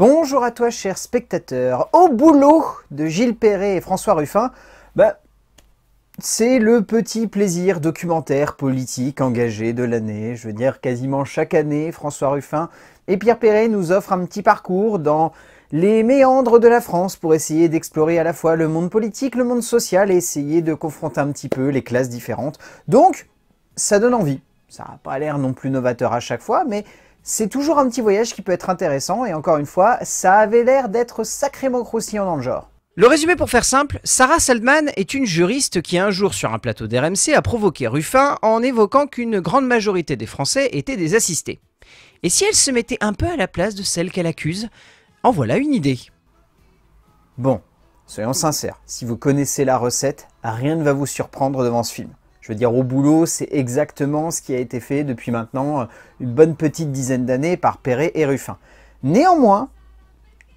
Bonjour à toi, cher spectateur. Au boulot de Gilles Perret et François Ruffin, bah, c'est le petit plaisir documentaire politique engagé de l'année. Je veux dire, quasiment chaque année, François Ruffin et Pierre Perret nous offrent un petit parcours dans les méandres de la France pour essayer d'explorer à la fois le monde politique, le monde social et essayer de confronter un petit peu les classes différentes. Donc, ça donne envie. Ça n'a pas l'air non plus novateur à chaque fois, mais c'est toujours un petit voyage qui peut être intéressant, et encore une fois, ça avait l'air d'être sacrément croustillant dans le genre. Le résumé pour faire simple, Sarah Saldman est une juriste qui un jour sur un plateau d'RMC a provoqué Ruffin en évoquant qu'une grande majorité des Français étaient des assistés. Et si elle se mettait un peu à la place de celle qu'elle accuse, en voilà une idée. Bon, soyons sincères, si vous connaissez la recette, rien ne va vous surprendre devant ce film. Je veux dire, au boulot, c'est exactement ce qui a été fait depuis maintenant euh, une bonne petite dizaine d'années par Perret et Ruffin. Néanmoins,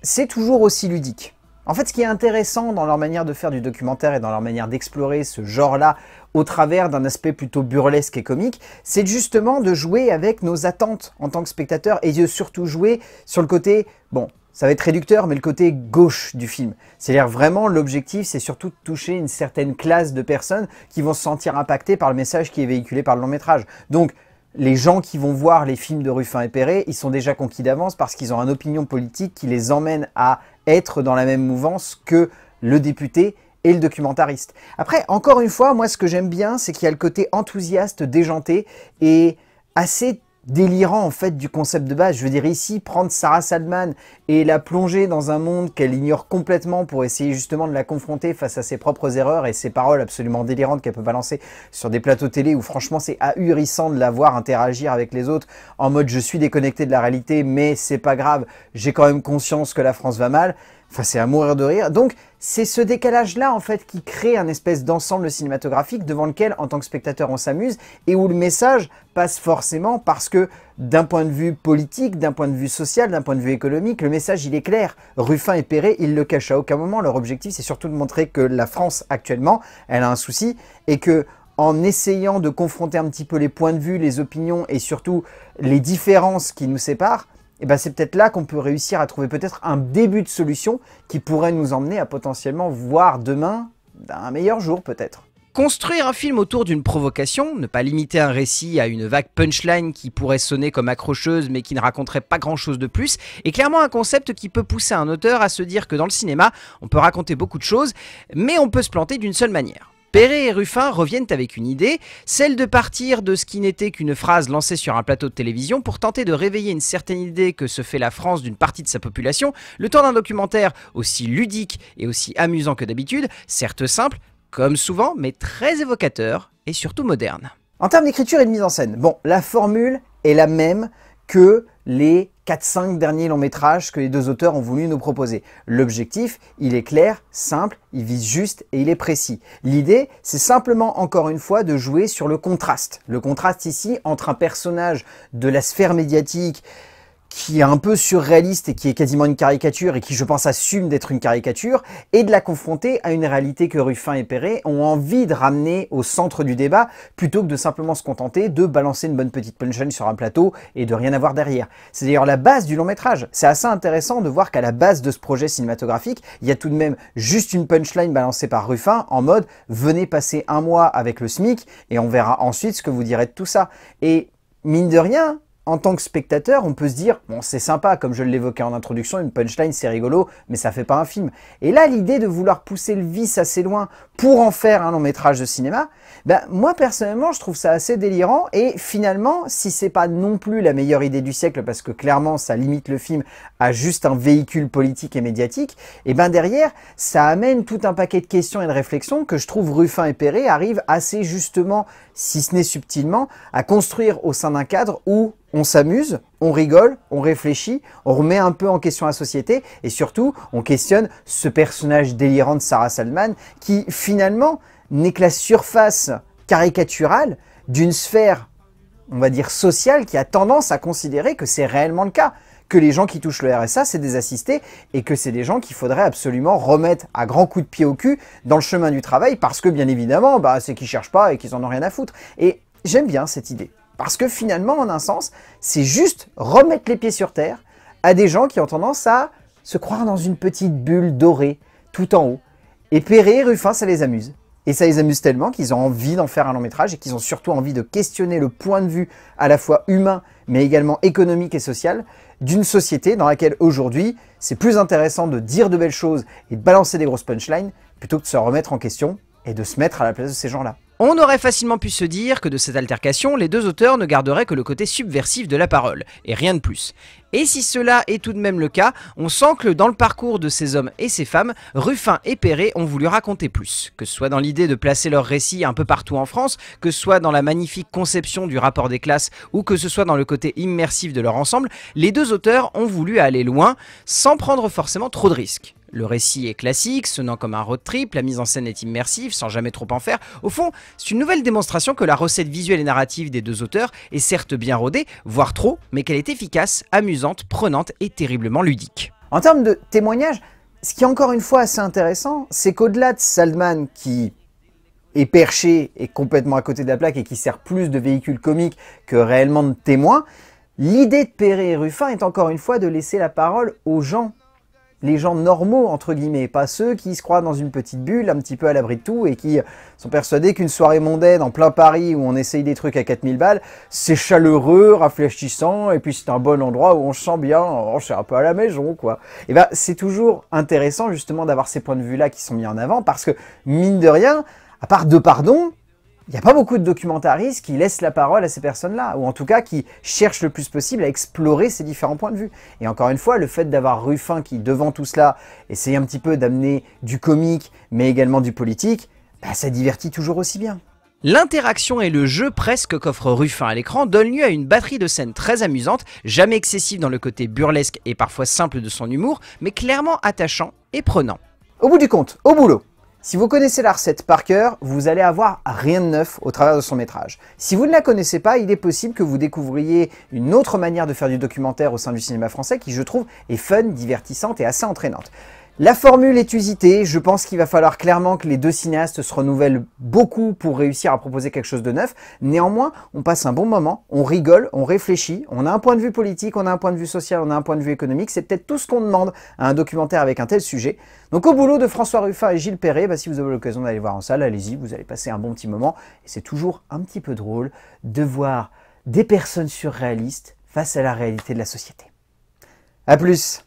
c'est toujours aussi ludique. En fait, ce qui est intéressant dans leur manière de faire du documentaire et dans leur manière d'explorer ce genre-là au travers d'un aspect plutôt burlesque et comique, c'est justement de jouer avec nos attentes en tant que spectateur et surtout jouer sur le côté, bon, ça va être réducteur, mais le côté gauche du film. C'est-à-dire vraiment l'objectif, c'est surtout de toucher une certaine classe de personnes qui vont se sentir impactées par le message qui est véhiculé par le long métrage. Donc, les gens qui vont voir les films de Ruffin et Perret, ils sont déjà conquis d'avance parce qu'ils ont une opinion politique qui les emmène à être dans la même mouvance que le député et le documentariste. Après, encore une fois, moi ce que j'aime bien, c'est qu'il y a le côté enthousiaste, déjanté et assez délirant en fait du concept de base. Je veux dire ici, prendre Sarah Salman et la plonger dans un monde qu'elle ignore complètement pour essayer justement de la confronter face à ses propres erreurs et ses paroles absolument délirantes qu'elle peut balancer sur des plateaux télé où franchement c'est ahurissant de la voir interagir avec les autres en mode je suis déconnecté de la réalité mais c'est pas grave, j'ai quand même conscience que la France va mal. Enfin, c'est à mourir de rire. Donc, c'est ce décalage-là, en fait, qui crée un espèce d'ensemble cinématographique devant lequel, en tant que spectateur, on s'amuse et où le message passe forcément parce que, d'un point de vue politique, d'un point de vue social, d'un point de vue économique, le message, il est clair. Ruffin et Perret, ils le cachent à aucun moment. Leur objectif, c'est surtout de montrer que la France, actuellement, elle a un souci et que, en essayant de confronter un petit peu les points de vue, les opinions et surtout les différences qui nous séparent, et eh ben c'est peut-être là qu'on peut réussir à trouver peut-être un début de solution qui pourrait nous emmener à potentiellement voir demain un meilleur jour peut-être. Construire un film autour d'une provocation, ne pas limiter un récit à une vague punchline qui pourrait sonner comme accrocheuse mais qui ne raconterait pas grand-chose de plus, est clairement un concept qui peut pousser un auteur à se dire que dans le cinéma, on peut raconter beaucoup de choses, mais on peut se planter d'une seule manière. Perret et Ruffin reviennent avec une idée, celle de partir de ce qui n'était qu'une phrase lancée sur un plateau de télévision pour tenter de réveiller une certaine idée que se fait la France d'une partie de sa population, le temps d'un documentaire aussi ludique et aussi amusant que d'habitude, certes simple, comme souvent, mais très évocateur et surtout moderne. En termes d'écriture et de mise en scène, bon, la formule est la même que les 4-5 derniers longs métrages que les deux auteurs ont voulu nous proposer. L'objectif, il est clair, simple, il vise juste et il est précis. L'idée, c'est simplement encore une fois de jouer sur le contraste. Le contraste ici entre un personnage de la sphère médiatique qui est un peu surréaliste et qui est quasiment une caricature et qui, je pense, assume d'être une caricature, et de la confronter à une réalité que Ruffin et Perret ont envie de ramener au centre du débat, plutôt que de simplement se contenter de balancer une bonne petite punchline sur un plateau et de rien avoir derrière. C'est d'ailleurs la base du long métrage. C'est assez intéressant de voir qu'à la base de ce projet cinématographique, il y a tout de même juste une punchline balancée par Ruffin en mode « venez passer un mois avec le SMIC et on verra ensuite ce que vous direz de tout ça ». Et mine de rien, en tant que spectateur, on peut se dire, bon, c'est sympa, comme je l'évoquais en introduction, une punchline, c'est rigolo, mais ça fait pas un film. Et là, l'idée de vouloir pousser le vice assez loin pour en faire un long métrage de cinéma, ben, moi, personnellement, je trouve ça assez délirant. Et finalement, si c'est pas non plus la meilleure idée du siècle, parce que clairement, ça limite le film à juste un véhicule politique et médiatique, et ben, derrière, ça amène tout un paquet de questions et de réflexions que je trouve Ruffin et Perret arrivent assez justement, si ce n'est subtilement, à construire au sein d'un cadre où on s'amuse, on rigole, on réfléchit, on remet un peu en question la société et surtout on questionne ce personnage délirant de Sarah Salman qui finalement n'est que la surface caricaturale d'une sphère, on va dire, sociale qui a tendance à considérer que c'est réellement le cas, que les gens qui touchent le RSA, c'est des assistés et que c'est des gens qu'il faudrait absolument remettre à grands coups de pied au cul dans le chemin du travail parce que bien évidemment, bah, c'est qu'ils cherchent pas et qu'ils en ont rien à foutre. Et j'aime bien cette idée. Parce que finalement, en un sens, c'est juste remettre les pieds sur terre à des gens qui ont tendance à se croire dans une petite bulle dorée tout en haut. Et Perret et Ruffin, ça les amuse. Et ça les amuse tellement qu'ils ont envie d'en faire un long métrage et qu'ils ont surtout envie de questionner le point de vue à la fois humain, mais également économique et social, d'une société dans laquelle aujourd'hui, c'est plus intéressant de dire de belles choses et de balancer des grosses punchlines plutôt que de se remettre en question et de se mettre à la place de ces gens-là. On aurait facilement pu se dire que de cette altercation, les deux auteurs ne garderaient que le côté subversif de la parole, et rien de plus. Et si cela est tout de même le cas, on sent que dans le parcours de ces hommes et ces femmes, Ruffin et Perret ont voulu raconter plus, que ce soit dans l'idée de placer leur récit un peu partout en France, que ce soit dans la magnifique conception du rapport des classes, ou que ce soit dans le côté immersif de leur ensemble, les deux auteurs ont voulu aller loin, sans prendre forcément trop de risques. Le récit est classique, sonnant comme un road trip, la mise en scène est immersive, sans jamais trop en faire. Au fond, c'est une nouvelle démonstration que la recette visuelle et narrative des deux auteurs est certes bien rodée, voire trop, mais qu'elle est efficace, amusante, prenante et terriblement ludique. En termes de témoignage, ce qui est encore une fois assez intéressant, c'est qu'au-delà de Saldman qui est perché et complètement à côté de la plaque et qui sert plus de véhicule comique que réellement de témoin, l'idée de Perret et Ruffin est encore une fois de laisser la parole aux gens les gens normaux, entre guillemets, pas ceux qui se croient dans une petite bulle, un petit peu à l'abri de tout, et qui sont persuadés qu'une soirée mondaine en plein Paris où on essaye des trucs à 4000 balles, c'est chaleureux, rafraîchissant, et puis c'est un bon endroit où on se sent bien, on oh, se un peu à la maison, quoi. Et eh bien, c'est toujours intéressant, justement, d'avoir ces points de vue-là qui sont mis en avant, parce que, mine de rien, à part de pardon, il n'y a pas beaucoup de documentaristes qui laissent la parole à ces personnes-là, ou en tout cas qui cherchent le plus possible à explorer ces différents points de vue. Et encore une fois, le fait d'avoir Ruffin qui, devant tout cela, essaye un petit peu d'amener du comique, mais également du politique, bah, ça divertit toujours aussi bien. L'interaction et le jeu presque qu'offre Ruffin à l'écran donnent lieu à une batterie de scènes très amusante, jamais excessive dans le côté burlesque et parfois simple de son humour, mais clairement attachant et prenant. Au bout du compte, au boulot si vous connaissez la recette par cœur, vous allez avoir rien de neuf au travers de son métrage. Si vous ne la connaissez pas, il est possible que vous découvriez une autre manière de faire du documentaire au sein du cinéma français qui, je trouve, est fun, divertissante et assez entraînante. La formule est usitée, je pense qu'il va falloir clairement que les deux cinéastes se renouvellent beaucoup pour réussir à proposer quelque chose de neuf. Néanmoins, on passe un bon moment, on rigole, on réfléchit, on a un point de vue politique, on a un point de vue social, on a un point de vue économique, c'est peut-être tout ce qu'on demande à un documentaire avec un tel sujet. Donc au boulot de François Ruffin et Gilles Perret, bah, si vous avez l'occasion d'aller voir en salle, allez-y, vous allez passer un bon petit moment. Et c'est toujours un petit peu drôle de voir des personnes surréalistes face à la réalité de la société. A plus